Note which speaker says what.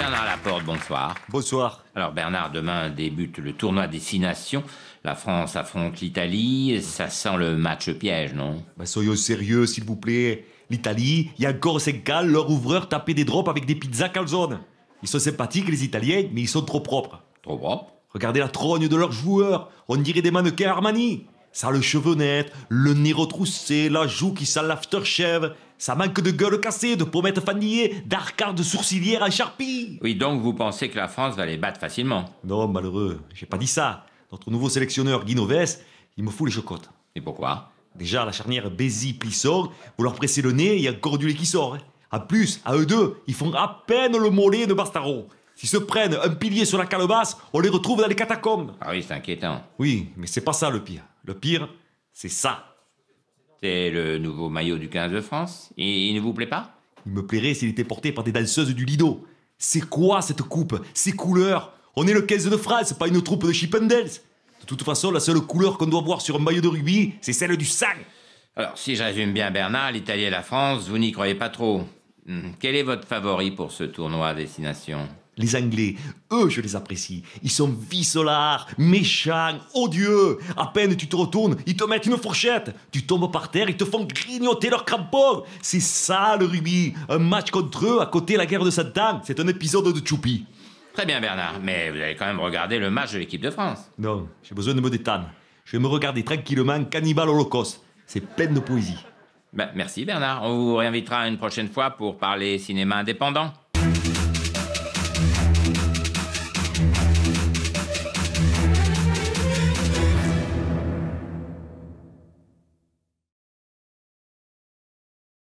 Speaker 1: Bernard Laporte, bonsoir. Bonsoir. Alors Bernard, demain débute le tournoi Destination. La France affronte l'Italie. Ça sent le match piège, non bah, Soyons sérieux, s'il
Speaker 2: vous plaît. L'Italie, il y a cales, leur ouvreur, taper des drops avec des pizzas calzone. Ils sont sympathiques, les Italiens, mais ils sont trop propres. Trop propres Regardez la trogne de leurs joueurs. On dirait des mannequins Armani. Ça a le cheveu net, le nez retroussé, la joue qui sent l'aftershave. Ça manque de gueule cassée, de pommettes fanillées, d'arcades sourcilières à charpie. Oui, donc vous pensez que la France va les battre facilement Non, malheureux, j'ai pas dit ça. Notre nouveau sélectionneur, Guy il me fout les chocottes. Et pourquoi Déjà, la charnière Bézi-Plisson, vous leur pressez le nez, il y a encore du lait qui sort. Hein. plus, à eux deux, ils font à peine le mollet de Bastaro. S'ils se prennent un pilier sur la calebasse, on les retrouve dans les catacombes.
Speaker 1: Ah oui, c'est inquiétant.
Speaker 2: Oui, mais c'est pas ça le pire. Le pire, c'est ça. C'est le nouveau maillot du 15 de France il ne vous plaît pas Il me plairait s'il était porté par des danseuses du Lido. C'est quoi cette coupe Ces couleurs On est le 15 de France, pas une troupe de Chippendales De toute façon, la seule couleur qu'on doit voir sur un maillot de rugby, c'est celle du sang
Speaker 1: Alors, si je résume bien Bernard, l'Italie et la France, vous n'y croyez pas trop. Hmm. Quel est votre favori pour ce tournoi à destination
Speaker 2: les Anglais, eux, je les apprécie. Ils sont visolards, méchants, odieux. À peine tu te retournes, ils te mettent une fourchette. Tu tombes par terre, ils te font grignoter leur crampons. C'est ça le rugby. Un match contre eux à côté de la guerre de Satan. C'est un épisode de Tchoupi.
Speaker 1: Très bien, Bernard, mais vous avez quand même regardé le match de l'équipe de France. Non, j'ai besoin de me
Speaker 2: détendre. Je vais me regarder tranquillement Cannibal Holocaust. C'est plein de poésie. Ben, merci,
Speaker 1: Bernard. On vous réinvitera une prochaine fois pour parler cinéma indépendant.